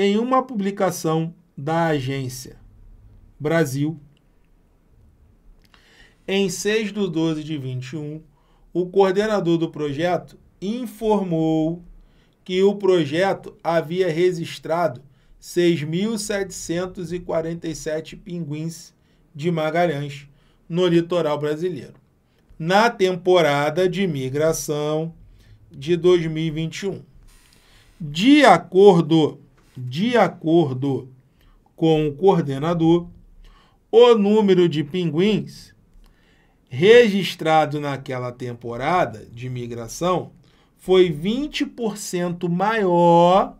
em uma publicação da agência Brasil, em 6 de 12 de 21, o coordenador do projeto informou que o projeto havia registrado 6.747 pinguins de Magalhães no litoral brasileiro, na temporada de migração de 2021. De acordo de acordo com o coordenador, o número de pinguins registrado naquela temporada de migração foi 20% maior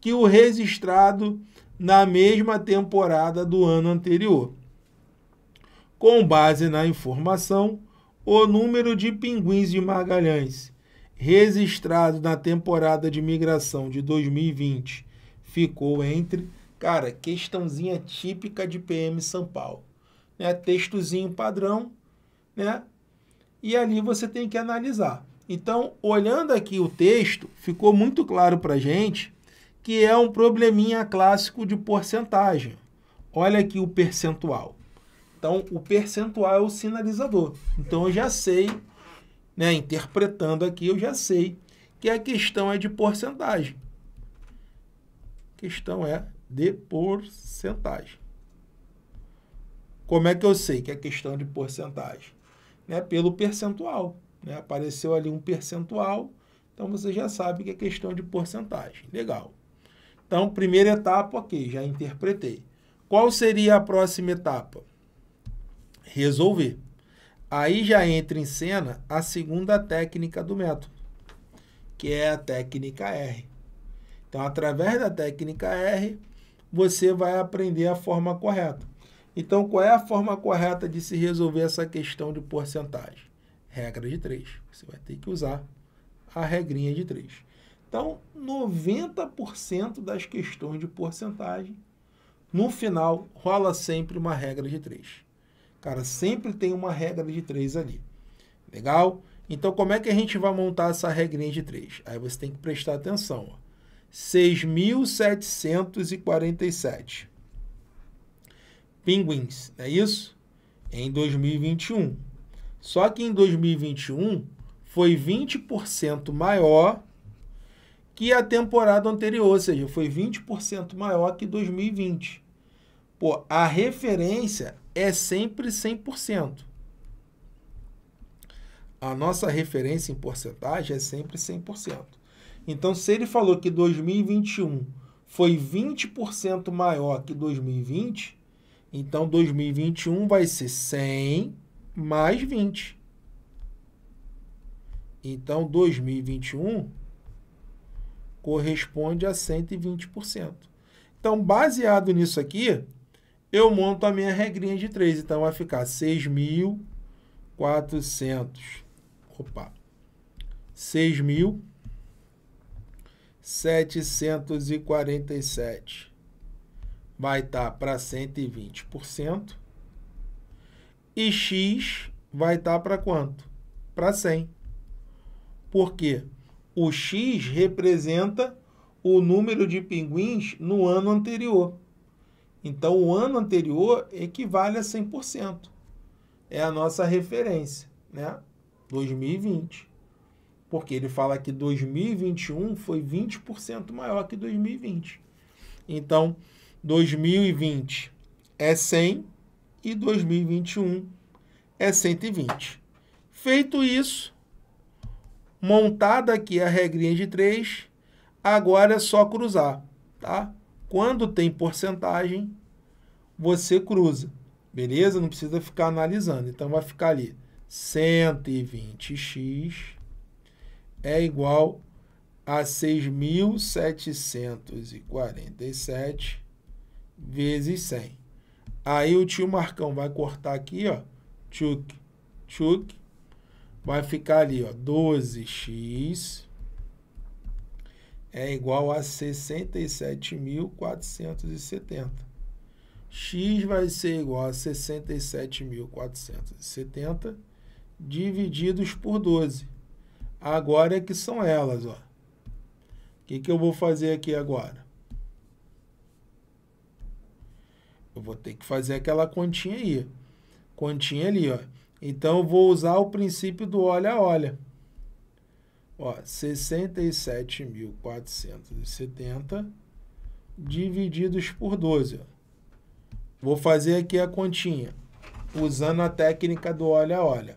que o registrado na mesma temporada do ano anterior. Com base na informação, o número de pinguins de Magalhães registrado na temporada de migração de 2020 ficou entre, cara, questãozinha típica de PM São Paulo. Né? Textozinho padrão, né? E ali você tem que analisar. Então, olhando aqui o texto, ficou muito claro para gente que é um probleminha clássico de porcentagem. Olha aqui o percentual. Então, o percentual é o sinalizador. Então, eu já sei, né, interpretando aqui, eu já sei que a questão é de porcentagem questão é de porcentagem. Como é que eu sei que é questão de porcentagem? Né? Pelo percentual. Né? Apareceu ali um percentual, então você já sabe que é questão de porcentagem. Legal. Então, primeira etapa, ok, já interpretei. Qual seria a próxima etapa? Resolver. Aí já entra em cena a segunda técnica do método, que é a técnica R. Então, através da técnica R, você vai aprender a forma correta. Então, qual é a forma correta de se resolver essa questão de porcentagem? Regra de 3. Você vai ter que usar a regrinha de 3. Então, 90% das questões de porcentagem, no final, rola sempre uma regra de 3. Cara, sempre tem uma regra de 3 ali. Legal? Então, como é que a gente vai montar essa regrinha de 3? Aí você tem que prestar atenção. Ó. 6.747 pinguins, é isso? Em 2021. Só que em 2021 foi 20% maior que a temporada anterior, ou seja, foi 20% maior que 2020. Pô, a referência é sempre 100%. A nossa referência em porcentagem é sempre 100%. Então, se ele falou que 2021 foi 20% maior que 2020, então 2021 vai ser 100 mais 20. Então, 2021 corresponde a 120%. Então, baseado nisso aqui, eu monto a minha regrinha de 3. Então, vai ficar 6.400. Opa! 6.400. 747 vai estar tá para 120%. E x vai estar tá para quanto? Para 100. Por quê? O x representa o número de pinguins no ano anterior. Então, o ano anterior equivale a 100%. É a nossa referência, né? 2020. Porque ele fala que 2021 foi 20% maior que 2020. Então, 2020 é 100 e 2021 é 120. Feito isso, montada aqui a regrinha de 3, agora é só cruzar, tá? Quando tem porcentagem, você cruza, beleza? Não precisa ficar analisando. Então, vai ficar ali 120x é igual a 6.747 vezes 100. Aí o tio Marcão vai cortar aqui, ó, tchuk, tchuk, vai ficar ali, ó, 12x é igual a 67.470. X vai ser igual a 67.470 divididos por 12. Agora é que são elas, ó. O que, que eu vou fazer aqui agora? Eu vou ter que fazer aquela continha aí. Continha ali, ó. Então, eu vou usar o princípio do olha, olha. Ó, 67.470 divididos por 12, ó. Vou fazer aqui a continha, usando a técnica do olha, olha.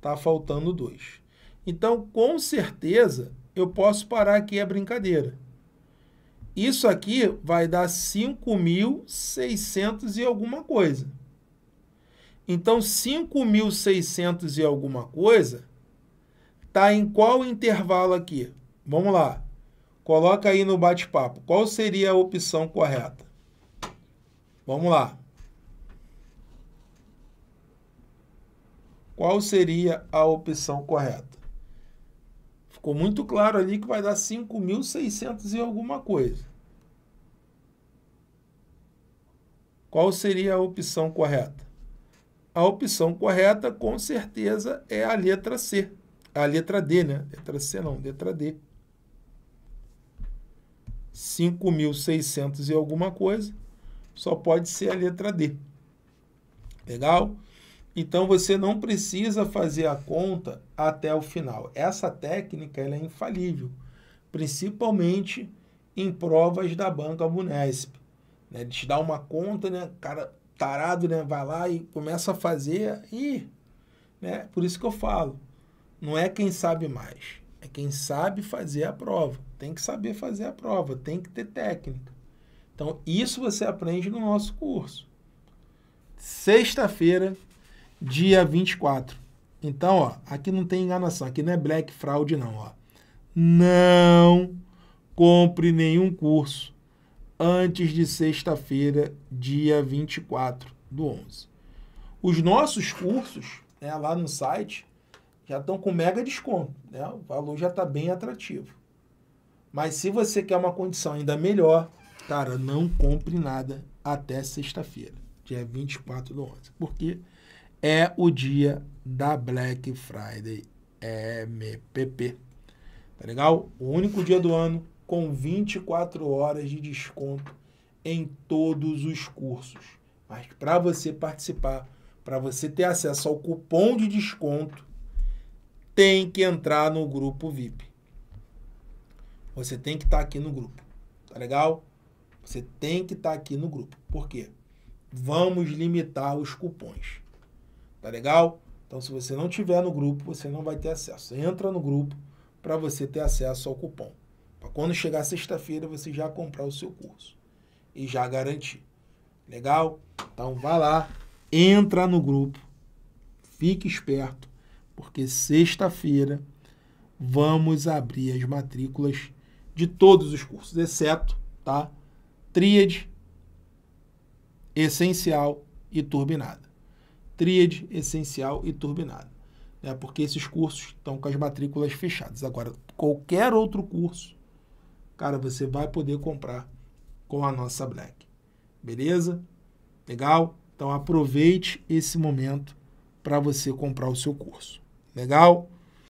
Está faltando 2. Então, com certeza, eu posso parar aqui a brincadeira. Isso aqui vai dar 5.600 e alguma coisa. Então, 5.600 e alguma coisa está em qual intervalo aqui? Vamos lá. Coloca aí no bate-papo. Qual seria a opção correta? Vamos lá. qual seria a opção correta. Ficou muito claro ali que vai dar 5.600 e alguma coisa. Qual seria a opção correta? A opção correta, com certeza, é a letra C. A letra D, né? Letra C não, letra D. 5.600 e alguma coisa, só pode ser a letra D. Legal? Então você não precisa fazer a conta até o final. Essa técnica é infalível, principalmente em provas da banca Bunesp. Né? Ele te dá uma conta, né? cara tarado, né? vai lá e começa a fazer e... Né? Por isso que eu falo, não é quem sabe mais, é quem sabe fazer a prova. Tem que saber fazer a prova, tem que ter técnica. Então, isso você aprende no nosso curso. Sexta-feira, dia 24. Então, ó, aqui não tem enganação, aqui não é black fraud não, ó. Não compre nenhum curso antes de sexta-feira, dia 24 do 11. Os nossos cursos, né, lá no site, já estão com mega desconto, né? O valor já está bem atrativo. Mas se você quer uma condição ainda melhor, cara, não compre nada até sexta-feira, dia 24 do 11. Porque é o dia da Black Friday MPP. Tá legal? O único dia do ano com 24 horas de desconto em todos os cursos. Mas para você participar, para você ter acesso ao cupom de desconto, tem que entrar no grupo VIP. Você tem que estar tá aqui no grupo. Tá legal? Você tem que estar tá aqui no grupo. Por quê? Vamos limitar os cupons. Tá legal? Então, se você não tiver no grupo, você não vai ter acesso. Entra no grupo para você ter acesso ao cupom. Para quando chegar sexta-feira, você já comprar o seu curso e já garantir. Legal? Então, vá lá, entra no grupo, fique esperto, porque sexta-feira vamos abrir as matrículas de todos os cursos, exceto, tá? Tríade, essencial e turbinada tríade, essencial e turbinado. Né? Porque esses cursos estão com as matrículas fechadas. Agora, qualquer outro curso, cara, você vai poder comprar com a nossa Black. Beleza? Legal? Então aproveite esse momento para você comprar o seu curso. Legal?